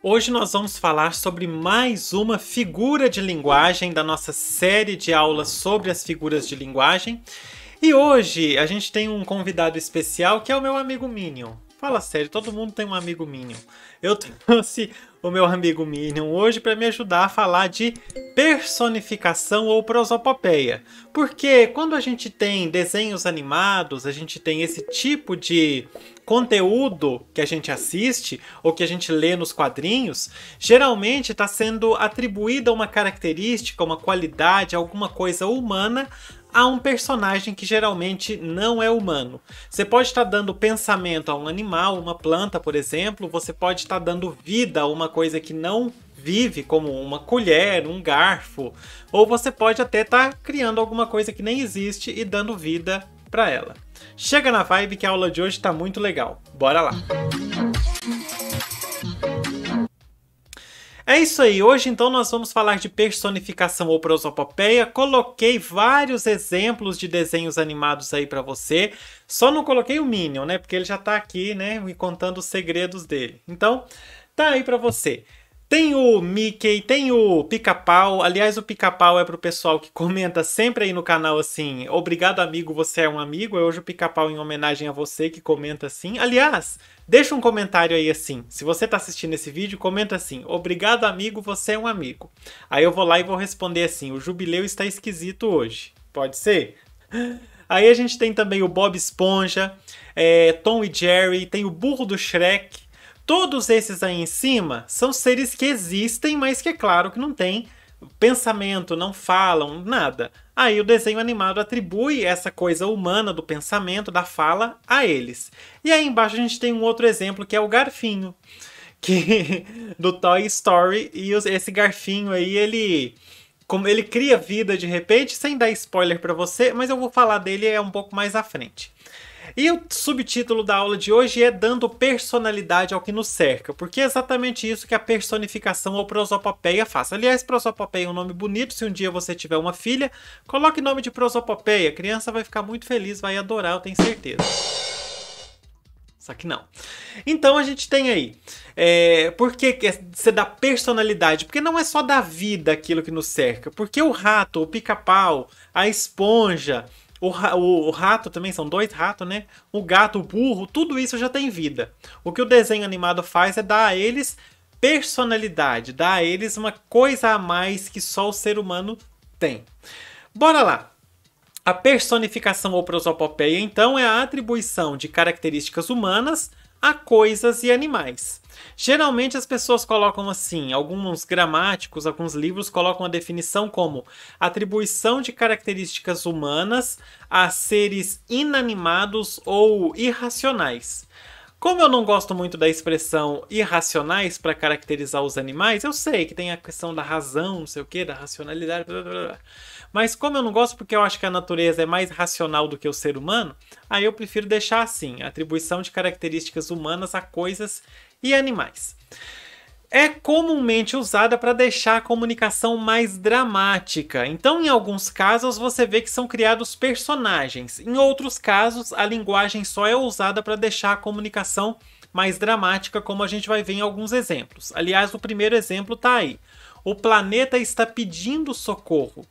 Hoje nós vamos falar sobre mais uma figura de linguagem da nossa série de aulas sobre as figuras de linguagem. E hoje a gente tem um convidado especial que é o meu amigo Minion. Fala sério, todo mundo tem um amigo Minion. Eu trouxe o meu amigo Minion hoje para me ajudar a falar de personificação ou prosopopeia. Porque quando a gente tem desenhos animados, a gente tem esse tipo de conteúdo que a gente assiste ou que a gente lê nos quadrinhos, geralmente está sendo atribuída uma característica, uma qualidade, alguma coisa humana a um personagem que geralmente não é humano. Você pode estar tá dando pensamento a um animal, uma planta, por exemplo, você pode estar tá dando vida a uma coisa que não vive, como uma colher, um garfo, ou você pode até estar tá criando alguma coisa que nem existe e dando vida para ela. Chega na vibe que a aula de hoje está muito legal. Bora lá! É isso aí, hoje então nós vamos falar de personificação ou prosopopeia. Coloquei vários exemplos de desenhos animados aí para você. Só não coloquei o Minion, né? Porque ele já tá aqui, né, me contando os segredos dele. Então, tá aí para você. Tem o Mickey, tem o Pica-Pau. Aliás, o Pica-Pau é pro pessoal que comenta sempre aí no canal assim: obrigado, amigo, você é um amigo. É hoje o Pica-Pau em homenagem a você que comenta assim. Aliás, deixa um comentário aí assim. Se você tá assistindo esse vídeo, comenta assim: obrigado, amigo, você é um amigo. Aí eu vou lá e vou responder assim: o jubileu está esquisito hoje. Pode ser? Aí a gente tem também o Bob Esponja, é, Tom e Jerry, tem o Burro do Shrek. Todos esses aí em cima são seres que existem, mas que é claro que não têm pensamento, não falam, nada. Aí o desenho animado atribui essa coisa humana do pensamento, da fala, a eles. E aí embaixo a gente tem um outro exemplo que é o garfinho, que do Toy Story e esse garfinho aí ele como ele cria vida de repente, sem dar spoiler para você, mas eu vou falar dele é um pouco mais à frente. E o subtítulo da aula de hoje é Dando Personalidade ao que nos cerca, porque é exatamente isso que a personificação ou prosopopeia faz. Aliás, prosopopeia é um nome bonito, se um dia você tiver uma filha, coloque nome de prosopopeia, a criança vai ficar muito feliz, vai adorar, eu tenho certeza. Só que não. Então a gente tem aí. É, por que você dá personalidade? Porque não é só da vida aquilo que nos cerca. Porque o rato, o pica-pau, a esponja, o, o, o, rato também, são dois ratos, né? O gato, o burro, tudo isso já tem vida. O que o desenho animado faz é dar a eles personalidade, dar a eles uma coisa a mais que só o ser humano tem. Bora lá! A personificação ou prosopopeia, então, é a atribuição de características humanas a coisas e animais. Geralmente as pessoas colocam assim, alguns gramáticos, alguns livros colocam a definição como atribuição de características humanas a seres inanimados ou irracionais. Como eu não gosto muito da expressão irracionais para caracterizar os animais, eu sei que tem a questão da razão, não sei o que, da racionalidade, blá, blá, blá. mas como eu não gosto porque eu acho que a natureza é mais racional do que o ser humano, aí eu prefiro deixar assim, atribuição de características humanas a coisas e animais. É comumente usada para deixar a comunicação mais dramática. Então, em alguns casos, você vê que são criados personagens. Em outros casos, a linguagem só é usada para deixar a comunicação mais dramática, como a gente vai ver em alguns exemplos. Aliás, o primeiro exemplo está aí. O planeta está pedindo socorro.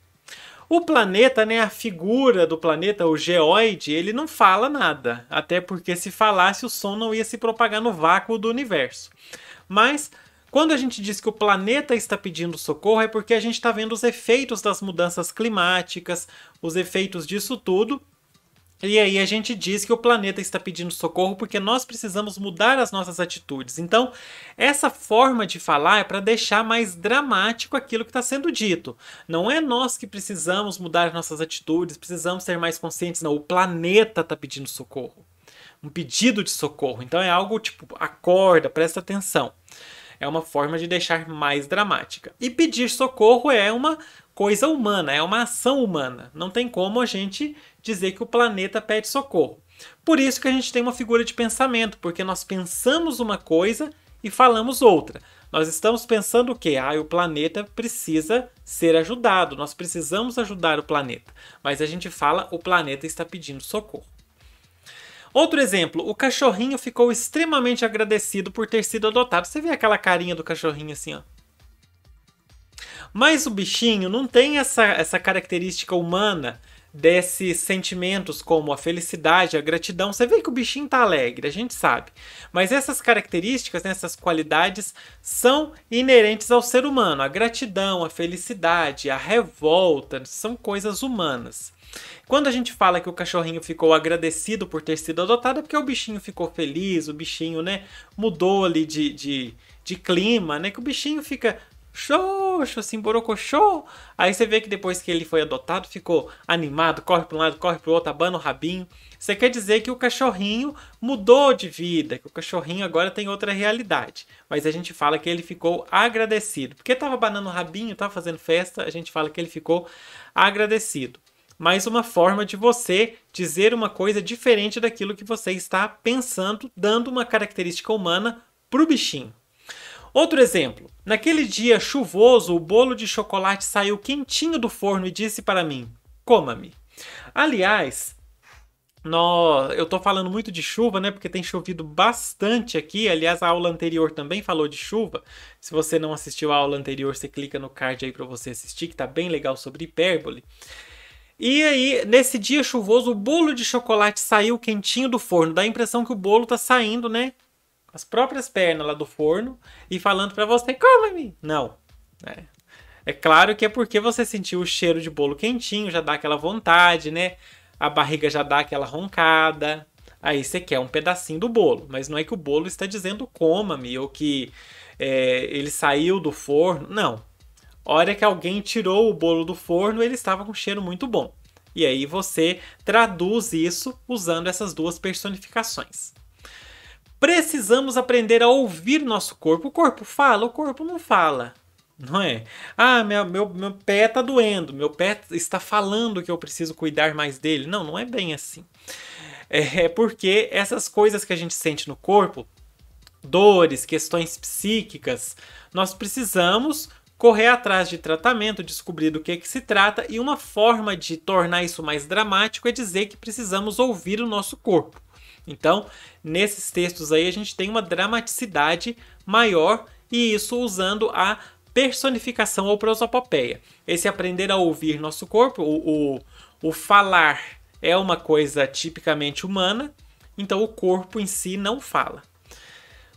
O planeta, né, a figura do planeta, o geoide, ele não fala nada, até porque se falasse o som não ia se propagar no vácuo do universo. Mas quando a gente diz que o planeta está pedindo socorro é porque a gente está vendo os efeitos das mudanças climáticas, os efeitos disso tudo e aí a gente diz que o planeta está pedindo socorro porque nós precisamos mudar as nossas atitudes. Então, essa forma de falar é para deixar mais dramático aquilo que está sendo dito. Não é nós que precisamos mudar as nossas atitudes, precisamos ser mais conscientes, não. O planeta está pedindo socorro. Um pedido de socorro. Então é algo tipo, acorda, presta atenção. É uma forma de deixar mais dramática. E pedir socorro é uma coisa humana, é uma ação humana. Não tem como a gente dizer que o planeta pede socorro. Por isso que a gente tem uma figura de pensamento, porque nós pensamos uma coisa e falamos outra. Nós estamos pensando o quê? Ah, o planeta precisa ser ajudado, nós precisamos ajudar o planeta. Mas a gente fala o planeta está pedindo socorro. Outro exemplo, o cachorrinho ficou extremamente agradecido por ter sido adotado. Você vê aquela carinha do cachorrinho assim, ó. Mas o bichinho não tem essa, essa característica humana desses sentimentos como a felicidade, a gratidão. Você vê que o bichinho tá alegre, a gente sabe. Mas essas características, né, essas qualidades são inerentes ao ser humano. A gratidão, a felicidade, a revolta são coisas humanas. Quando a gente fala que o cachorrinho ficou agradecido por ter sido adotado, é porque o bichinho ficou feliz, o bichinho, né, mudou ali de, de, de clima, né, que o bichinho fica xoxo, assim, borocochô. Aí você vê que depois que ele foi adotado, ficou animado, corre para um lado, corre para o outro, abana o rabinho. Você quer dizer que o cachorrinho mudou de vida, que o cachorrinho agora tem outra realidade. Mas a gente fala que ele ficou agradecido. Porque estava abanando o rabinho, estava fazendo festa, a gente fala que ele ficou agradecido mais uma forma de você dizer uma coisa diferente daquilo que você está pensando, dando uma característica humana para o bichinho. Outro exemplo. Naquele dia chuvoso, o bolo de chocolate saiu quentinho do forno e disse para mim: coma-me. Aliás, no, eu estou falando muito de chuva, né? Porque tem chovido bastante aqui. Aliás, a aula anterior também falou de chuva. Se você não assistiu a aula anterior, você clica no card aí para você assistir, que tá bem legal sobre hipérbole. E aí, nesse dia chuvoso, o bolo de chocolate saiu quentinho do forno. Dá a impressão que o bolo tá saindo, né? as próprias pernas lá do forno e falando para você, come-me! Não. É. é claro que é porque você sentiu o cheiro de bolo quentinho, já dá aquela vontade, né? A barriga já dá aquela roncada. Aí você quer um pedacinho do bolo, mas não é que o bolo está dizendo coma-me ou que é, ele saiu do forno. Não. hora que alguém tirou o bolo do forno, ele estava com um cheiro muito bom. E aí você traduz isso usando essas duas personificações. Precisamos aprender a ouvir nosso corpo. O corpo fala, o corpo não fala. Não é? Ah, meu, meu, meu pé está doendo, meu pé está falando que eu preciso cuidar mais dele. Não, não é bem assim. É, é porque essas coisas que a gente sente no corpo, dores, questões psíquicas, nós precisamos correr atrás de tratamento, descobrir do que, que se trata, e uma forma de tornar isso mais dramático é dizer que precisamos ouvir o nosso corpo. Então, nesses textos aí a gente tem uma dramaticidade maior e isso usando a personificação ou prosopopeia. Esse aprender a ouvir nosso corpo, o, o, o falar é uma coisa tipicamente humana, então o corpo em si não fala.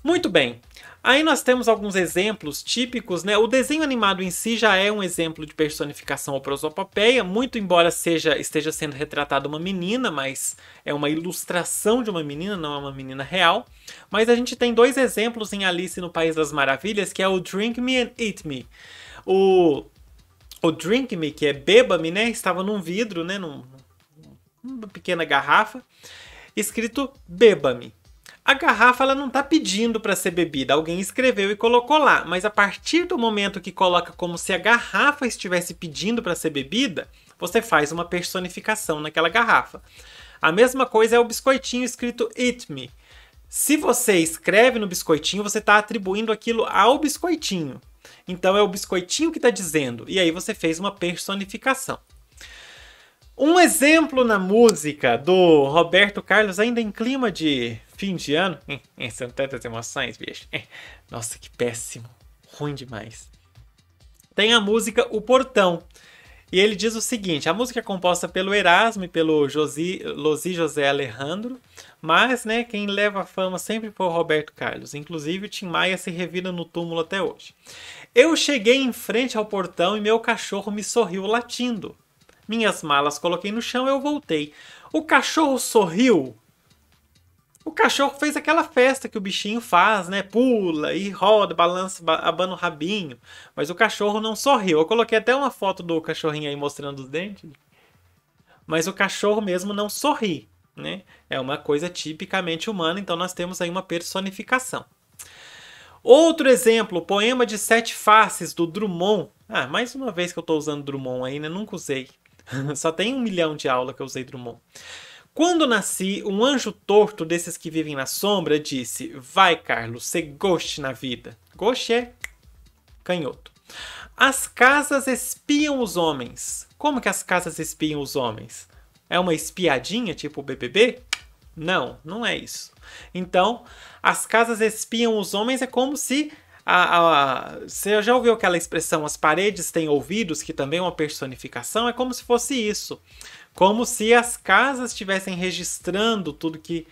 Muito bem. Aí nós temos alguns exemplos típicos, né? O desenho animado em si já é um exemplo de personificação ou prosopopeia, muito embora seja esteja sendo retratada uma menina, mas é uma ilustração de uma menina, não é uma menina real. Mas a gente tem dois exemplos em Alice no País das Maravilhas, que é o Drink Me and Eat Me. O o Drink Me, que é beba-me, né? Estava num vidro, né, num, numa pequena garrafa, escrito beba-me. A garrafa ela não está pedindo para ser bebida, alguém escreveu e colocou lá, mas a partir do momento que coloca como se a garrafa estivesse pedindo para ser bebida, você faz uma personificação naquela garrafa. A mesma coisa é o biscoitinho escrito It Me. Se você escreve no biscoitinho, você está atribuindo aquilo ao biscoitinho. Então é o biscoitinho que está dizendo, e aí você fez uma personificação. Um exemplo na música do Roberto Carlos, ainda em clima de fim de ano, são hum, hum, tantas emoções, bicho. Hum, nossa, que péssimo. Ruim demais. Tem a música O Portão. E ele diz o seguinte: a música é composta pelo Erasmo e pelo Josi, Losi José Alejandro, mas né, quem leva a fama sempre foi o Roberto Carlos. Inclusive, o Tim Maia se revira no túmulo até hoje. Eu cheguei em frente ao portão e meu cachorro me sorriu latindo. Minhas malas coloquei no chão e eu voltei. O cachorro sorriu o cachorro fez aquela festa que o bichinho faz, né? Pula e roda, balança, abana o rabinho. Mas o cachorro não sorriu. Eu coloquei até uma foto do cachorrinho aí mostrando os dentes. Mas o cachorro mesmo não sorri, né? É uma coisa tipicamente humana, então nós temos aí uma personificação. Outro exemplo, o poema de sete faces do Drummond. Ah, mais uma vez que eu estou usando Drummond aí, né? Nunca usei. Só tem um milhão de aula que eu usei Drummond. Quando nasci, um anjo torto desses que vivem na sombra disse: Vai, Carlos, ser goste na vida. Goste é canhoto. As casas espiam os homens. Como que as casas espiam os homens? É uma espiadinha, tipo o BBB? Não, não é isso. Então, as casas espiam os homens é como se a, a, você já ouviu aquela expressão, as paredes têm ouvidos, que também é uma personificação? É como se fosse isso como se as casas estivessem registrando tudo que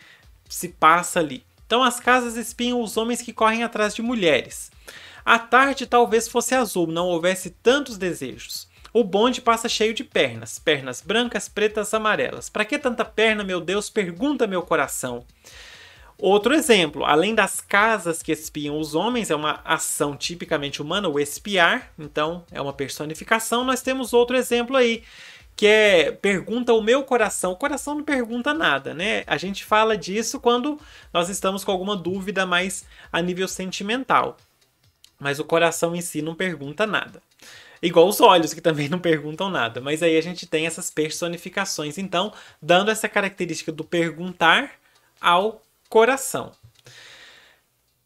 se passa ali. Então as casas espiam os homens que correm atrás de mulheres. A tarde talvez fosse azul, não houvesse tantos desejos. O bonde passa cheio de pernas, pernas brancas, pretas, amarelas. Para que tanta perna, meu Deus? Pergunta meu coração. Outro exemplo, além das casas que espiam os homens, é uma ação tipicamente humana, o espiar, então é uma personificação. Nós temos outro exemplo aí, que é pergunta o meu coração. O coração não pergunta nada, né? A gente fala disso quando nós estamos com alguma dúvida mais a nível sentimental. Mas o coração em si não pergunta nada. Igual os olhos, que também não perguntam nada. Mas aí a gente tem essas personificações, então, dando essa característica do perguntar ao coração.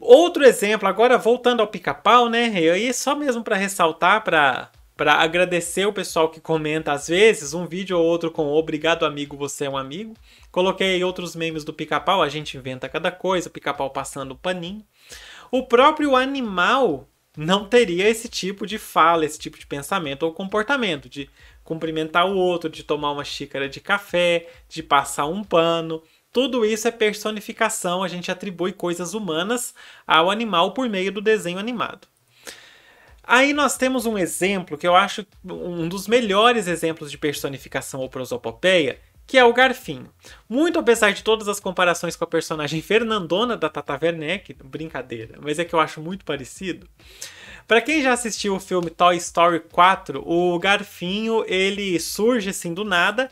Outro exemplo, agora voltando ao pica-pau, né? E aí só mesmo para ressaltar, para para agradecer o pessoal que comenta às vezes, um vídeo ou outro com obrigado amigo, você é um amigo. Coloquei outros memes do pica-pau, a gente inventa cada coisa, pica-pau passando paninho. O próprio animal não teria esse tipo de fala, esse tipo de pensamento ou comportamento, de cumprimentar o outro, de tomar uma xícara de café, de passar um pano. Tudo isso é personificação, a gente atribui coisas humanas ao animal por meio do desenho animado. Aí nós temos um exemplo que eu acho um dos melhores exemplos de personificação ou prosopopeia, que é o Garfinho. Muito apesar de todas as comparações com a personagem Fernandona da Tata Werneck, brincadeira, mas é que eu acho muito parecido. Para quem já assistiu o filme Toy Story 4, o Garfinho ele surge assim do nada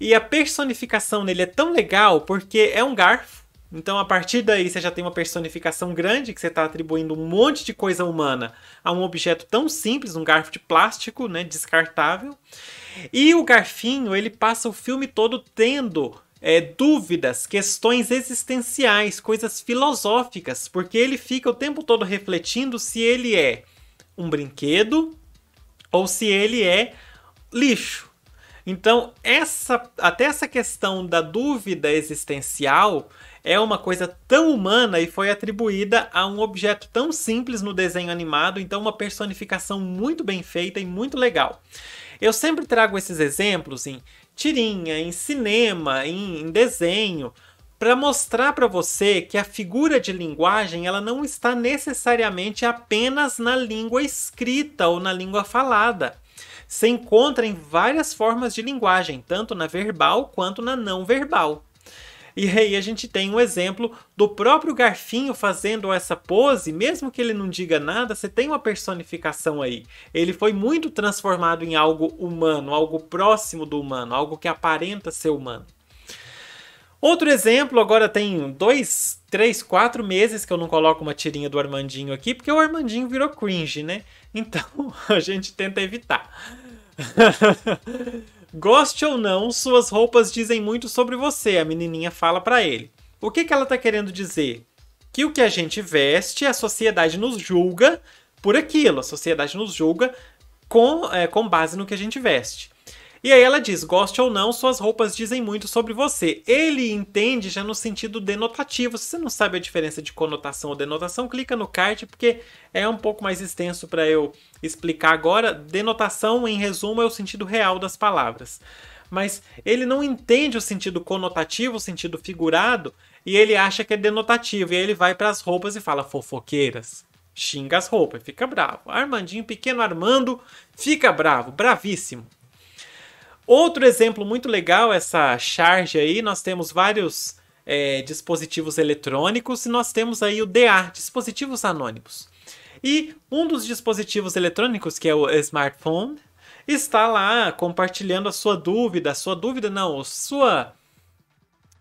e a personificação nele é tão legal porque é um garfo então, a partir daí, você já tem uma personificação grande, que você está atribuindo um monte de coisa humana a um objeto tão simples, um garfo de plástico, né, descartável. E o garfinho, ele passa o filme todo tendo é, dúvidas, questões existenciais, coisas filosóficas, porque ele fica o tempo todo refletindo se ele é um brinquedo ou se ele é lixo. Então, essa, até essa questão da dúvida existencial é uma coisa tão humana e foi atribuída a um objeto tão simples no desenho animado, então uma personificação muito bem feita e muito legal. Eu sempre trago esses exemplos em tirinha, em cinema, em, em desenho, para mostrar para você que a figura de linguagem ela não está necessariamente apenas na língua escrita ou na língua falada. Se encontra em várias formas de linguagem, tanto na verbal quanto na não verbal. E aí a gente tem um exemplo do próprio Garfinho fazendo essa pose, mesmo que ele não diga nada, você tem uma personificação aí. Ele foi muito transformado em algo humano, algo próximo do humano, algo que aparenta ser humano. Outro exemplo, agora tem dois, três, quatro meses que eu não coloco uma tirinha do Armandinho aqui, porque o Armandinho virou cringe, né? Então a gente tenta evitar. Goste ou não, suas roupas dizem muito sobre você, a menininha fala para ele. O que, que ela está querendo dizer? Que o que a gente veste, a sociedade nos julga por aquilo, a sociedade nos julga com, é, com base no que a gente veste. E aí ela diz: goste ou não, suas roupas dizem muito sobre você. Ele entende já no sentido denotativo. Se você não sabe a diferença de conotação ou denotação, clica no card, porque é um pouco mais extenso para eu explicar agora. Denotação, em resumo, é o sentido real das palavras. Mas ele não entende o sentido conotativo, o sentido figurado, e ele acha que é denotativo. E aí ele vai para as roupas e fala fofoqueiras xinga as roupas, fica bravo. Armandinho, pequeno Armando, fica bravo, bravíssimo. Outro exemplo muito legal, essa charge aí, nós temos vários é, dispositivos eletrônicos e nós temos aí o DA, dispositivos anônimos. E um dos dispositivos eletrônicos, que é o smartphone, está lá compartilhando a sua dúvida, a sua dúvida não, a sua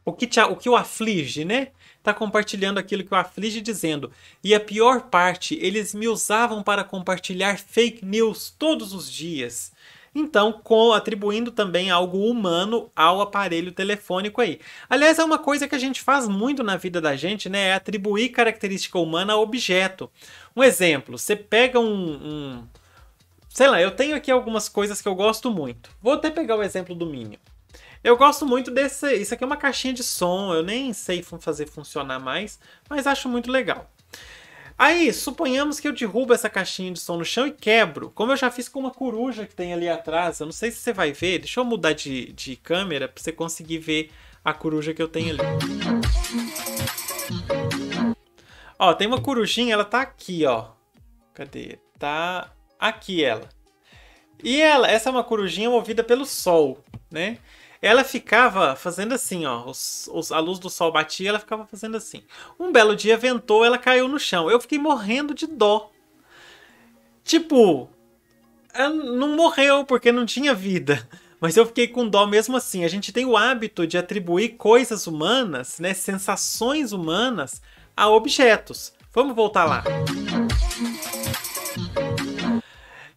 o que, te, o que o aflige, né? está compartilhando aquilo que o aflige dizendo. E a pior parte, eles me usavam para compartilhar fake news todos os dias. Então, com, atribuindo também algo humano ao aparelho telefônico aí. Aliás, é uma coisa que a gente faz muito na vida da gente, né? É atribuir característica humana a objeto. Um exemplo, você pega um, um. sei lá, eu tenho aqui algumas coisas que eu gosto muito. Vou até pegar o exemplo do Minion. Eu gosto muito desse. Isso aqui é uma caixinha de som, eu nem sei fazer funcionar mais, mas acho muito legal. Aí, suponhamos que eu derrubo essa caixinha de som no chão e quebro, como eu já fiz com uma coruja que tem ali atrás. Eu não sei se você vai ver, deixa eu mudar de, de câmera para você conseguir ver a coruja que eu tenho ali. Ó, tem uma corujinha, ela tá aqui, ó. Cadê? Tá aqui ela. E ela, essa é uma corujinha movida pelo sol, né? Ela ficava fazendo assim, ó. Os, os, a luz do sol batia, ela ficava fazendo assim. Um belo dia ventou, ela caiu no chão. Eu fiquei morrendo de dó. Tipo, ela não morreu porque não tinha vida. Mas eu fiquei com dó mesmo assim. A gente tem o hábito de atribuir coisas humanas, né, sensações humanas a objetos. Vamos voltar lá. Música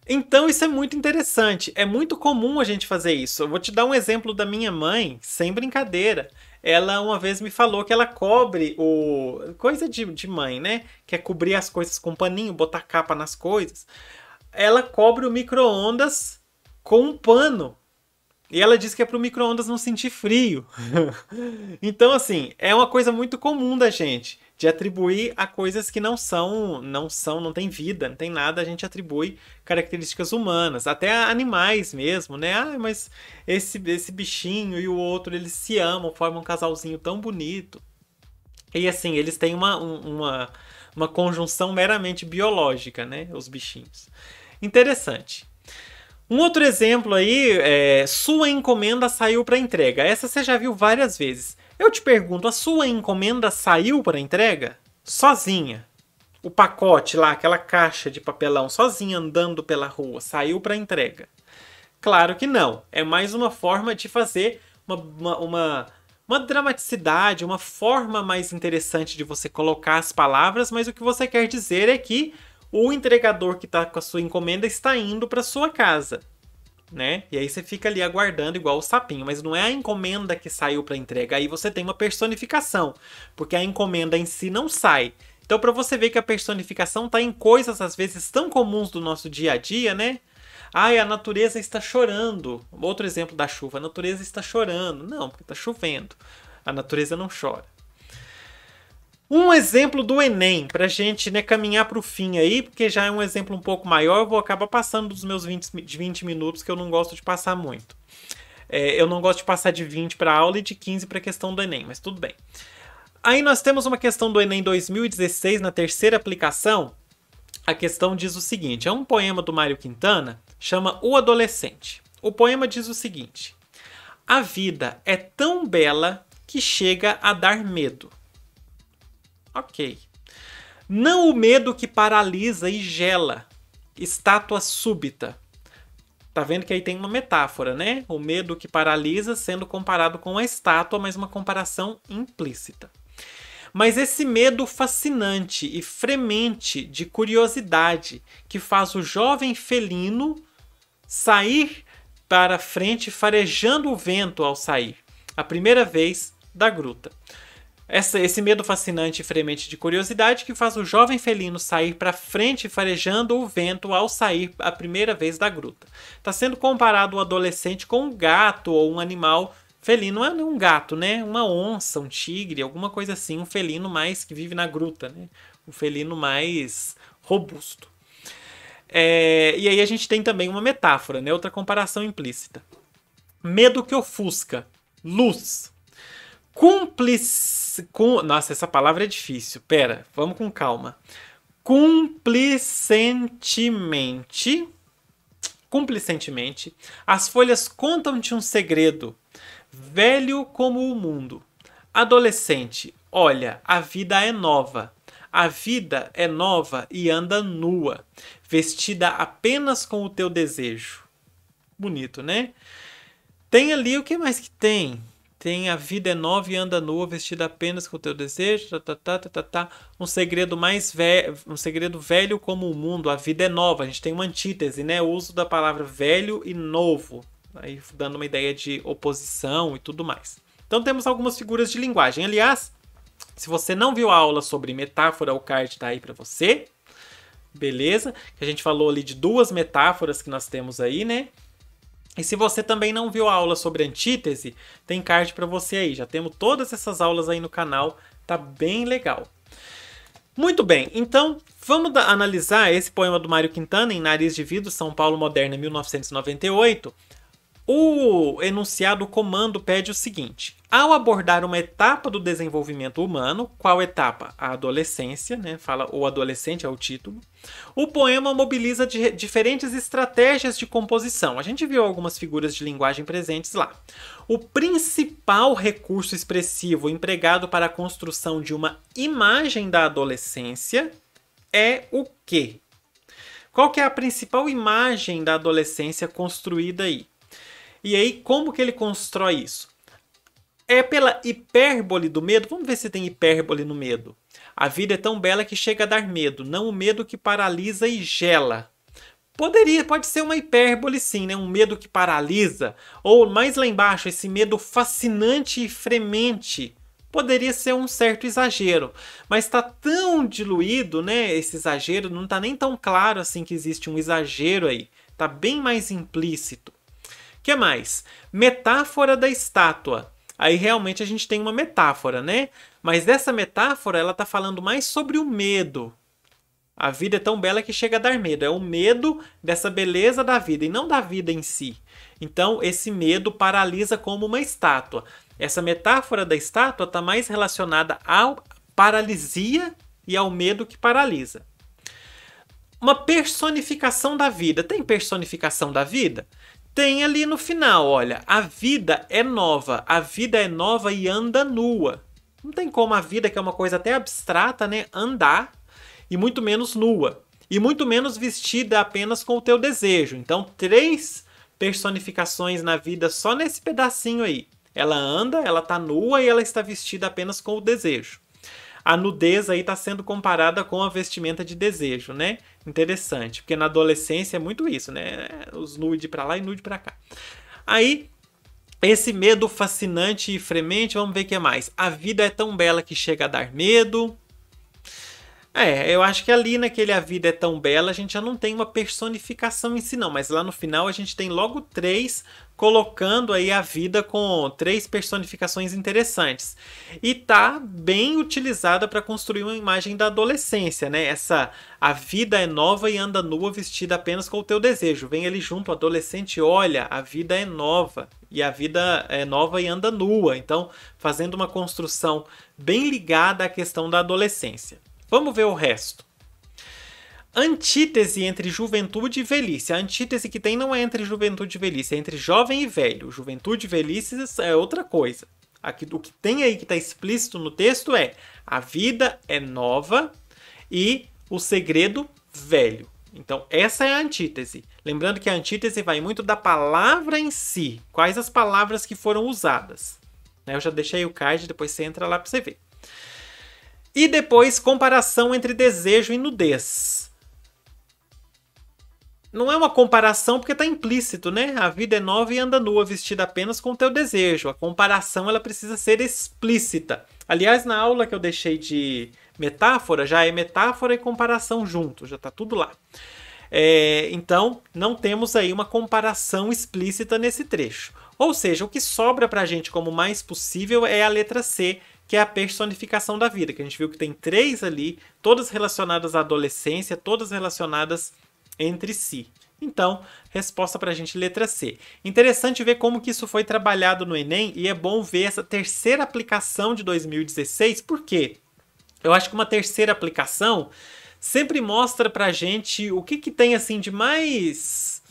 então isso é muito interessante. É muito comum a gente fazer isso. Eu vou te dar um exemplo da minha mãe, sem brincadeira. Ela uma vez me falou que ela cobre o. coisa de, de mãe, né? Que é cobrir as coisas com um paninho, botar capa nas coisas. Ela cobre o micro-ondas com um pano e ela diz que é para o micro-ondas não sentir frio. então, assim, é uma coisa muito comum da gente de atribuir a coisas que não são, não são, não tem vida, não tem nada, a gente atribui características humanas, até animais mesmo, né? Ah, mas esse, esse bichinho e o outro, eles se amam, formam um casalzinho tão bonito. E assim, eles têm uma, uma, uma conjunção meramente biológica, né? Os bichinhos. Interessante. Um outro exemplo aí é sua encomenda saiu para entrega. Essa você já viu várias vezes. Eu te pergunto, a sua encomenda saiu para entrega? Sozinha. O pacote lá, aquela caixa de papelão sozinha andando pela rua, saiu para entrega. Claro que não. É mais uma forma de fazer uma, uma, uma, uma dramaticidade, uma forma mais interessante de você colocar as palavras, mas o que você quer dizer é que o entregador que está com a sua encomenda está indo para sua casa. Né? E aí você fica ali aguardando igual o sapinho, mas não é a encomenda que saiu para entrega, aí você tem uma personificação, porque a encomenda em si não sai. Então para você ver que a personificação está em coisas às vezes tão comuns do nosso dia a dia, né? Ai, a natureza está chorando. Outro exemplo da chuva, a natureza está chorando. Não, porque está chovendo. A natureza não chora. Um exemplo do Enem, para a gente né, caminhar para o fim aí, porque já é um exemplo um pouco maior, eu vou acabar passando dos meus 20, 20 minutos, que eu não gosto de passar muito. É, eu não gosto de passar de 20 para aula e de 15 para a questão do Enem, mas tudo bem. Aí nós temos uma questão do Enem 2016, na terceira aplicação. A questão diz o seguinte: é um poema do Mário Quintana, chama O Adolescente. O poema diz o seguinte: A vida é tão bela que chega a dar medo. Ok. Não o medo que paralisa e gela. Estátua súbita. Tá vendo que aí tem uma metáfora, né? O medo que paralisa sendo comparado com a estátua, mas uma comparação implícita. Mas esse medo fascinante e fremente de curiosidade que faz o jovem felino sair para frente farejando o vento ao sair, a primeira vez da gruta. Essa, esse medo fascinante e fremente de curiosidade que faz o jovem felino sair para frente farejando o vento ao sair a primeira vez da gruta. Está sendo comparado o adolescente com um gato ou um animal felino, não é um gato, né? Uma onça, um tigre, alguma coisa assim, um felino mais que vive na gruta, né? Um felino mais robusto. É, e aí a gente tem também uma metáfora, né? Outra comparação implícita. Medo que ofusca, luz, cúmplice. Com, nossa, essa palavra é difícil. Pera, vamos com calma. Cumplicentemente. Cumplicentemente, as folhas contam-te um segredo, velho como o mundo. Adolescente, olha, a vida é nova. A vida é nova e anda nua, vestida apenas com o teu desejo. Bonito, né? Tem ali o que mais que tem? tem a vida é nova e anda nua, vestida apenas com o teu desejo, tá, tá, tá, tá, tá. tá. um segredo mais velho, um segredo velho como o mundo, a vida é nova. A gente tem uma antítese, né? O uso da palavra velho e novo, aí dando uma ideia de oposição e tudo mais. Então temos algumas figuras de linguagem. Aliás, se você não viu a aula sobre metáfora, o card tá aí para você. Beleza? Que a gente falou ali de duas metáforas que nós temos aí, né? E se você também não viu a aula sobre antítese, tem card para você aí. Já temos todas essas aulas aí no canal, tá bem legal. Muito bem, então vamos analisar esse poema do Mário Quintana em Nariz de Vidro, São Paulo Moderna, 1998, o enunciado comando pede o seguinte: ao abordar uma etapa do desenvolvimento humano, qual etapa? A adolescência, né? Fala o adolescente é o título. O poema mobiliza diferentes estratégias de composição. A gente viu algumas figuras de linguagem presentes lá. O principal recurso expressivo empregado para a construção de uma imagem da adolescência é o quê? Qual que é a principal imagem da adolescência construída aí? E aí, como que ele constrói isso? É pela hipérbole do medo. Vamos ver se tem hipérbole no medo. A vida é tão bela que chega a dar medo, não o medo que paralisa e gela. Poderia, pode ser uma hipérbole sim, né? Um medo que paralisa. Ou mais lá embaixo, esse medo fascinante e fremente. Poderia ser um certo exagero, mas está tão diluído, né? Esse exagero não está nem tão claro assim que existe um exagero aí. Está bem mais implícito que mais? Metáfora da estátua. Aí realmente a gente tem uma metáfora, né? Mas dessa metáfora ela está falando mais sobre o medo. A vida é tão bela que chega a dar medo. É o medo dessa beleza da vida e não da vida em si. Então, esse medo paralisa como uma estátua. Essa metáfora da estátua está mais relacionada à paralisia e ao medo que paralisa. Uma personificação da vida. Tem personificação da vida? tem ali no final, olha, a vida é nova, a vida é nova e anda nua. Não tem como a vida, que é uma coisa até abstrata, né, andar e muito menos nua. E muito menos vestida apenas com o teu desejo. Então, três personificações na vida só nesse pedacinho aí. Ela anda, ela tá nua e ela está vestida apenas com o desejo a nudez aí está sendo comparada com a vestimenta de desejo, né? Interessante, porque na adolescência é muito isso, né? É os nude para lá e nude para cá. Aí esse medo fascinante e fremente, vamos ver o que mais. A vida é tão bela que chega a dar medo. É, eu acho que ali naquele A Vida é Tão Bela a gente já não tem uma personificação em si, não. Mas lá no final a gente tem logo três colocando aí a vida com três personificações interessantes. E tá bem utilizada para construir uma imagem da adolescência, né? Essa a vida é nova e anda nua vestida apenas com o teu desejo. Vem ele junto, adolescente, olha, a vida é nova e a vida é nova e anda nua. Então, fazendo uma construção bem ligada à questão da adolescência. Vamos ver o resto. Antítese entre juventude e velhice. A antítese que tem não é entre juventude e velhice, é entre jovem e velho. Juventude e velhice é outra coisa. Aqui, o que tem aí que está explícito no texto é a vida é nova e o segredo velho. Então, essa é a antítese. Lembrando que a antítese vai muito da palavra em si, quais as palavras que foram usadas. Né? Eu já deixei o card, depois você entra lá para você ver. E depois, comparação entre desejo e nudez. Não é uma comparação porque está implícito, né? A vida é nova e anda nua, vestida apenas com o teu desejo. A comparação ela precisa ser explícita. Aliás, na aula que eu deixei de metáfora, já é metáfora e comparação junto, já está tudo lá. É, então, não temos aí uma comparação explícita nesse trecho. Ou seja, o que sobra para a gente como mais possível é a letra C, que é a personificação da vida, que a gente viu que tem três ali, todas relacionadas à adolescência, todas relacionadas entre si. Então, resposta para a gente letra C. Interessante ver como que isso foi trabalhado no Enem e é bom ver essa terceira aplicação de 2016, porque eu acho que uma terceira aplicação sempre mostra para a gente o que, que tem assim de mais,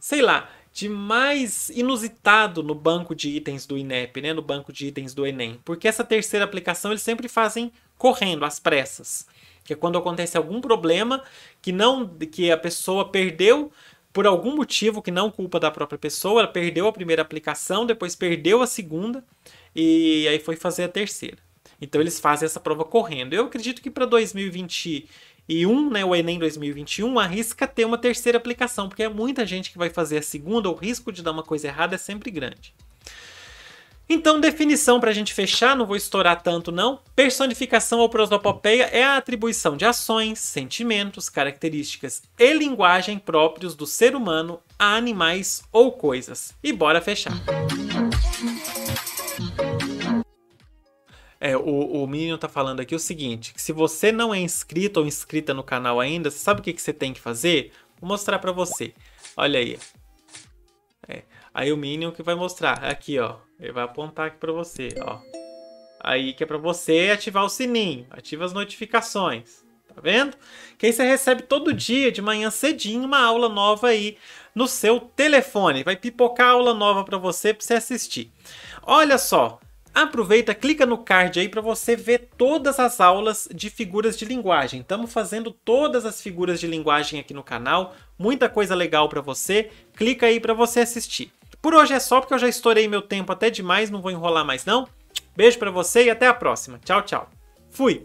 sei lá, de mais inusitado no banco de itens do INEP, né? No banco de itens do Enem. Porque essa terceira aplicação eles sempre fazem correndo, às pressas. Que é quando acontece algum problema que não que a pessoa perdeu por algum motivo que não culpa da própria pessoa, ela perdeu a primeira aplicação, depois perdeu a segunda e aí foi fazer a terceira. Então eles fazem essa prova correndo. Eu acredito que para 2020 2021, né, o Enem 2021, arrisca ter uma terceira aplicação, porque é muita gente que vai fazer a segunda, o risco de dar uma coisa errada é sempre grande. Então, definição para a gente fechar, não vou estourar tanto não. Personificação ou prosopopeia é a atribuição de ações, sentimentos, características e linguagem próprios do ser humano a animais ou coisas. E bora fechar. É, o, o menino tá falando aqui o seguinte: se você não é inscrito ou inscrita no canal ainda, sabe o que, que você tem que fazer? Vou mostrar para você. Olha aí. É. Aí o Minion que vai mostrar. Aqui, ó. Ele vai apontar aqui pra você, ó. Aí que é pra você ativar o sininho. Ativa as notificações. Tá vendo? Que aí você recebe todo dia, de manhã cedinho, uma aula nova aí no seu telefone. Vai pipocar aula nova pra você, pra você assistir. Olha só. Aproveita, clica no card aí para você ver todas as aulas de figuras de linguagem. Estamos fazendo todas as figuras de linguagem aqui no canal, muita coisa legal para você. Clica aí para você assistir. Por hoje é só porque eu já estourei meu tempo até demais, não vou enrolar mais não. Beijo para você e até a próxima. Tchau, tchau. Fui.